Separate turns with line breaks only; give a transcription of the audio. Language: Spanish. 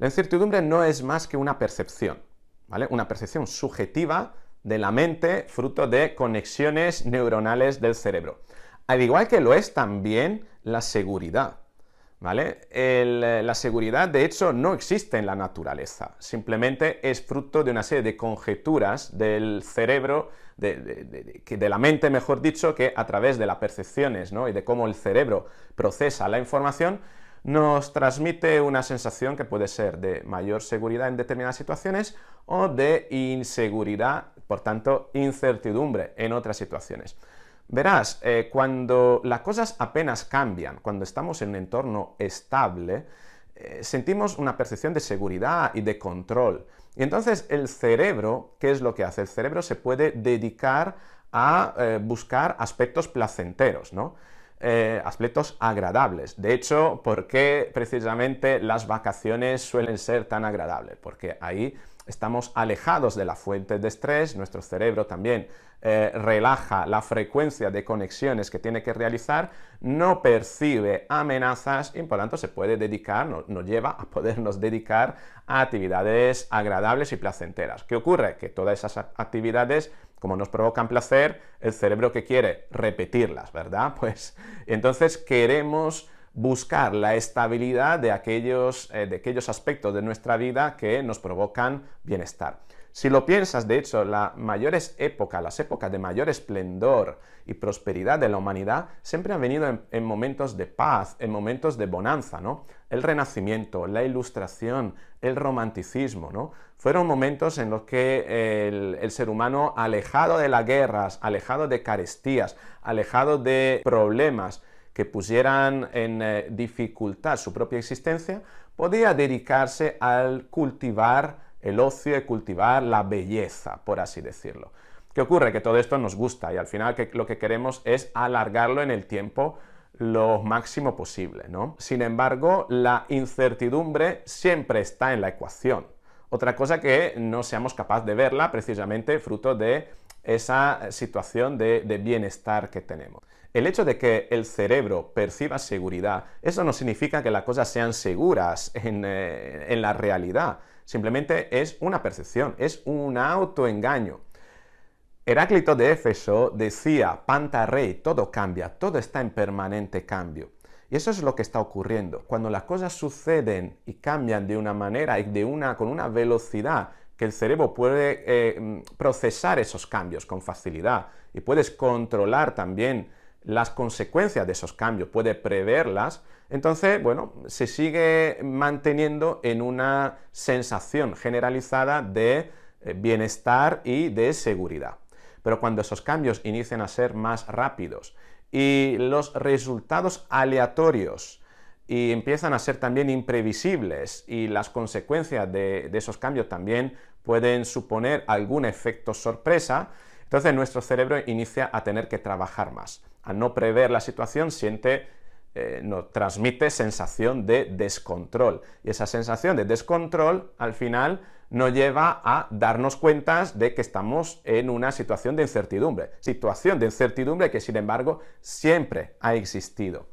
La incertidumbre no es más que una percepción, ¿vale? Una percepción subjetiva de la mente fruto de conexiones neuronales del cerebro. Al igual que lo es también la seguridad, ¿vale? Eh, la seguridad, de hecho, no existe en la naturaleza, simplemente es fruto de una serie de conjeturas del cerebro, de, de la mente, mejor dicho, que a través de las percepciones ¿no? y de cómo el cerebro procesa la información, nos transmite una sensación que puede ser de mayor seguridad en determinadas situaciones o de inseguridad, por tanto, incertidumbre en otras situaciones. Verás, eh, cuando las cosas apenas cambian, cuando estamos en un entorno estable, eh, sentimos una percepción de seguridad y de control. Y entonces el cerebro, ¿qué es lo que hace? El cerebro se puede dedicar a eh, buscar aspectos placenteros, ¿no? eh, aspectos agradables. De hecho, ¿por qué precisamente las vacaciones suelen ser tan agradables? Porque ahí estamos alejados de la fuente de estrés, nuestro cerebro también eh, relaja la frecuencia de conexiones que tiene que realizar, no percibe amenazas y por tanto se puede dedicar, nos, nos lleva a podernos dedicar a actividades agradables y placenteras. ¿Qué ocurre? Que todas esas actividades como nos provocan placer, el cerebro que quiere repetirlas, ¿verdad? Pues entonces queremos buscar la estabilidad de aquellos, eh, de aquellos aspectos de nuestra vida que nos provocan bienestar. Si lo piensas, de hecho, las mayores épocas, las épocas de mayor esplendor y prosperidad de la humanidad siempre han venido en, momentos de paz, en momentos de bonanza, ¿no? El renacimiento, la ilustración, el romanticismo, ¿no? Fueron momentos en los que el, ser humano, alejado de las guerras, alejado de carestías, alejado de problemas que pusieran en eh, dificultad su propia existencia, podía dedicarse al cultivar el ocio es cultivar la belleza, por así decirlo. ¿Qué ocurre? Que todo esto nos gusta y al final que lo que queremos es alargarlo en el tiempo lo máximo posible, ¿no? Sin embargo, la incertidumbre siempre está en la ecuación. Otra cosa que no seamos capaces de verla, precisamente fruto de esa situación de, bienestar que tenemos. El hecho de que el cerebro perciba seguridad, eso no significa que las cosas sean seguras eh, en, la realidad. Simplemente es una percepción, es un autoengaño. Heráclito de Éfeso decía, Panta Rey, todo cambia, todo está en permanente cambio. Y eso es lo que está ocurriendo. Cuando las cosas suceden y cambian de una manera y de una, con una velocidad que el cerebro puede eh, mm, procesar esos cambios con facilidad y puedes controlar también las consecuencias de esos cambios, puede preverlas, entonces, bueno, se sigue manteniendo en una sensación generalizada de eh, bienestar y de seguridad. Pero cuando esos cambios inician a ser más rápidos y los resultados aleatorios y empiezan a ser también imprevisibles y las consecuencias de, esos cambios también pueden suponer algún efecto sorpresa, entonces nuestro cerebro inicia a tener que trabajar más. Al no prever la situación siente eh, transmite sensación de descontrol. Y esa sensación de descontrol al final nos lleva a darnos cuenta de que estamos en una situación de incertidumbre. Situación de incertidumbre que sin embargo siempre ha existido.